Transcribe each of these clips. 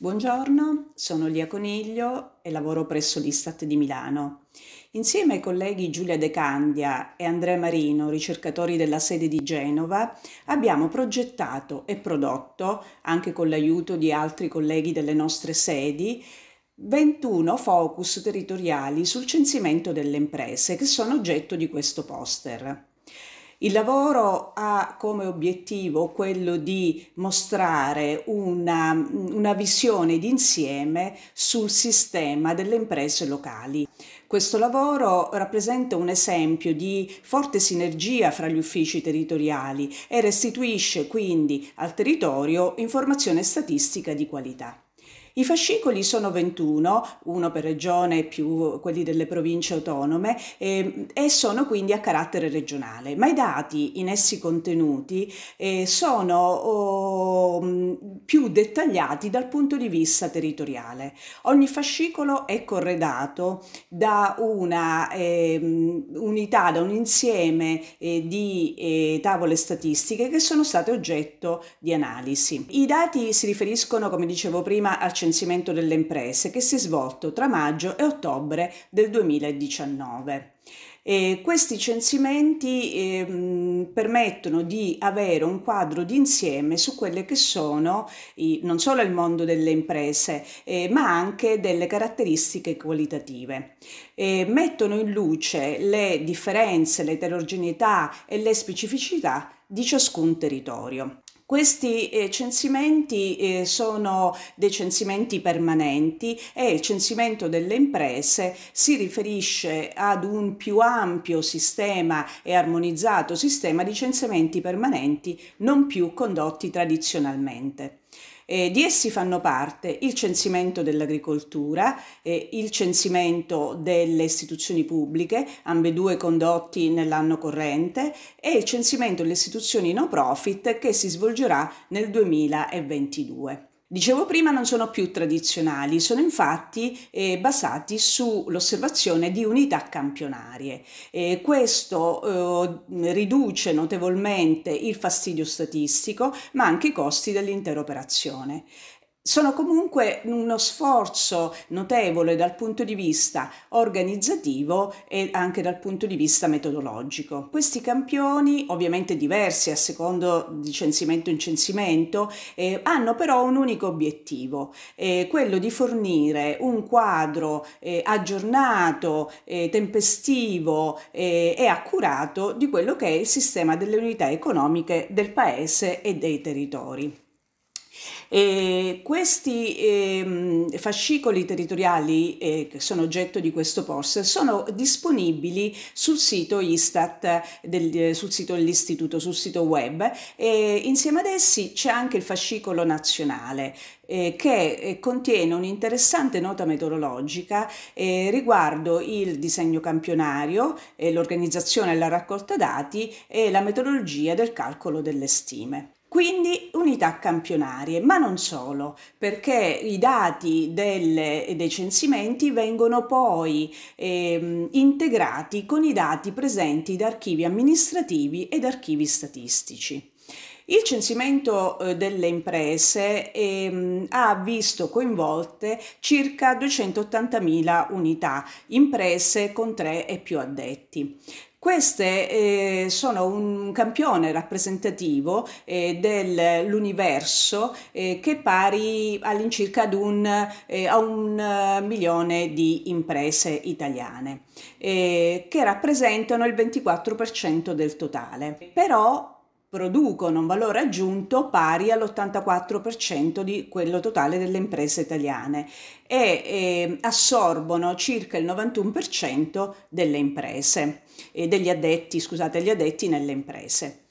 Buongiorno, sono Lia Coniglio e lavoro presso l'Istat di Milano. Insieme ai colleghi Giulia De Candia e Andrea Marino, ricercatori della sede di Genova, abbiamo progettato e prodotto, anche con l'aiuto di altri colleghi delle nostre sedi, 21 focus territoriali sul censimento delle imprese che sono oggetto di questo poster. Il lavoro ha come obiettivo quello di mostrare una, una visione d'insieme sul sistema delle imprese locali. Questo lavoro rappresenta un esempio di forte sinergia fra gli uffici territoriali e restituisce quindi al territorio informazione statistica di qualità. I fascicoli sono 21, uno per regione più quelli delle province autonome eh, e sono quindi a carattere regionale, ma i dati in essi contenuti eh, sono oh, mm, più dettagliati dal punto di vista territoriale. Ogni fascicolo è corredato da una eh, unità, da un insieme eh, di eh, tavole statistiche che sono state oggetto di analisi. I dati si riferiscono, come dicevo prima, al centro licenziamento delle imprese che si è svolto tra maggio e ottobre del 2019. Eh, questi censimenti eh, permettono di avere un quadro d'insieme su quelle che sono i, non solo il mondo delle imprese, eh, ma anche delle caratteristiche qualitative. mettono in luce le differenze, l'eterogeneità e le specificità di ciascun territorio. Questi eh, censimenti eh, sono dei censimenti permanenti e il censimento delle imprese si riferisce ad un più ampio sistema e armonizzato sistema di censimenti permanenti non più condotti tradizionalmente. Eh, di essi fanno parte il censimento dell'agricoltura, eh, il censimento delle istituzioni pubbliche, ambedue condotti nell'anno corrente, e il censimento delle istituzioni no profit che si svolgerà nel 2022. Dicevo prima non sono più tradizionali, sono infatti eh, basati sull'osservazione di unità campionarie. Eh, questo eh, riduce notevolmente il fastidio statistico ma anche i costi dell'intera operazione sono comunque uno sforzo notevole dal punto di vista organizzativo e anche dal punto di vista metodologico. Questi campioni, ovviamente diversi a secondo di censimento in censimento, eh, hanno però un unico obiettivo, eh, quello di fornire un quadro eh, aggiornato, eh, tempestivo eh, e accurato di quello che è il sistema delle unità economiche del Paese e dei territori. E questi eh, fascicoli territoriali eh, che sono oggetto di questo POS sono disponibili sul sito Istat, del, sul sito dell'istituto, sul sito web e insieme ad essi c'è anche il fascicolo nazionale eh, che eh, contiene un'interessante nota meteorologica eh, riguardo il disegno campionario, eh, l'organizzazione e la raccolta dati e la metodologia del calcolo delle stime. Quindi unità campionarie, ma non solo, perché i dati del, dei censimenti vengono poi ehm, integrati con i dati presenti da archivi amministrativi ed archivi statistici. Il censimento eh, delle imprese ehm, ha visto coinvolte circa 280.000 unità, imprese con tre e più addetti. Queste eh, sono un campione rappresentativo eh, dell'universo eh, che è pari all'incirca ad un, eh, a un eh, milione di imprese italiane, eh, che rappresentano il 24% del totale. Però producono un valore aggiunto pari all'84% di quello totale delle imprese italiane e eh, assorbono circa il 91% delle imprese, eh, degli addetti, scusate, degli addetti nelle imprese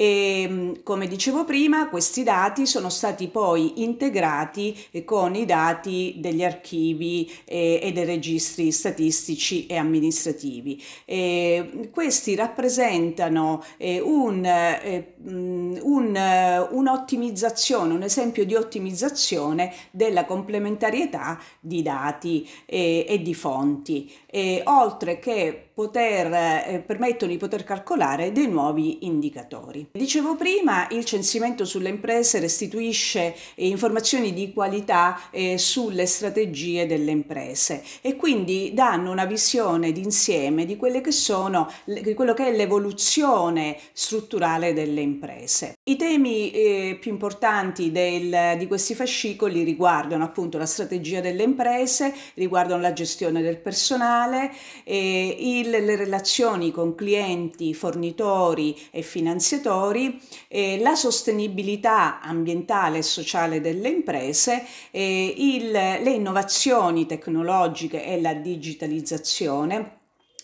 e mm, come dicevo prima questi dati sono stati poi integrati eh, con i dati degli archivi e, eh, e dei registri statistici e amministrativi. E mm, questi rappresentano eh, un, mm, un, un'ottimizzazione, un esempio di ottimizzazione della complementarietà di dati e, e di fonti, e, oltre che poter, eh, permettono di poter calcolare dei nuovi indicatori. Dicevo prima, il censimento sulle imprese restituisce informazioni di qualità eh, sulle strategie delle imprese e quindi danno una visione d'insieme di, che sono, di quello che è l'evoluzione strutturale delle imprese. I temi eh, più importanti del, di questi fascicoli riguardano appunto la strategia delle imprese, riguardano la gestione del personale, eh, il, le relazioni con clienti, fornitori e finanziatori lavoratori, eh, la sostenibilità ambientale e sociale delle imprese, eh, il, le innovazioni tecnologiche e la digitalizzazione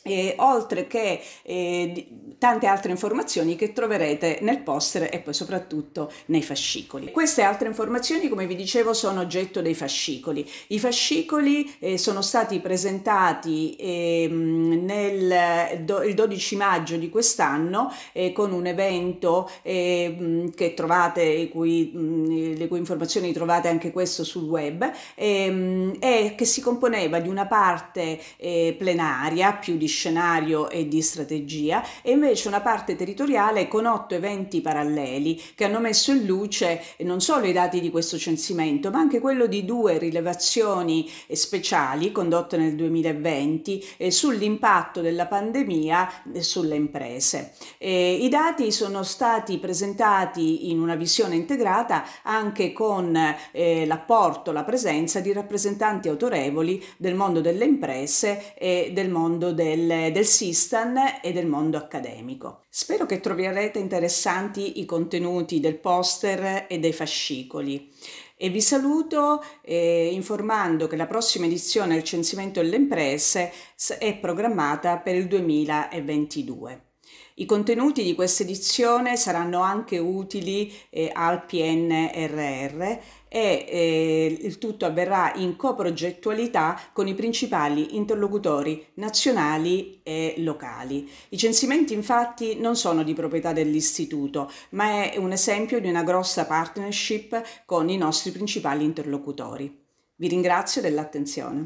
e, oltre che eh, tante altre informazioni che troverete nel poster e poi soprattutto nei fascicoli. Queste altre informazioni, come vi dicevo, sono oggetto dei fascicoli. I fascicoli eh, sono stati presentati eh, nel do, il 12 maggio di quest'anno eh, con un evento ehm, che trovate, cui, mm, le cui informazioni trovate anche questo sul web, ehm, e che si componeva di una parte eh, plenaria più di scenario e di strategia e invece una parte territoriale con otto eventi paralleli che hanno messo in luce non solo i dati di questo censimento ma anche quello di due rilevazioni speciali condotte nel 2020 eh, sull'impatto della pandemia eh, sulle imprese. Eh, I dati sono stati presentati in una visione integrata anche con eh, l'apporto, la presenza di rappresentanti autorevoli del mondo delle imprese e del mondo del del, del Sistan e del mondo accademico. Spero che troverete interessanti i contenuti del poster e dei fascicoli e vi saluto eh, informando che la prossima edizione del censimento delle imprese è programmata per il 2022. I contenuti di questa edizione saranno anche utili eh, al PNRR e eh, il tutto avverrà in coprogettualità con i principali interlocutori nazionali e locali. I censimenti infatti non sono di proprietà dell'istituto, ma è un esempio di una grossa partnership con i nostri principali interlocutori. Vi ringrazio dell'attenzione.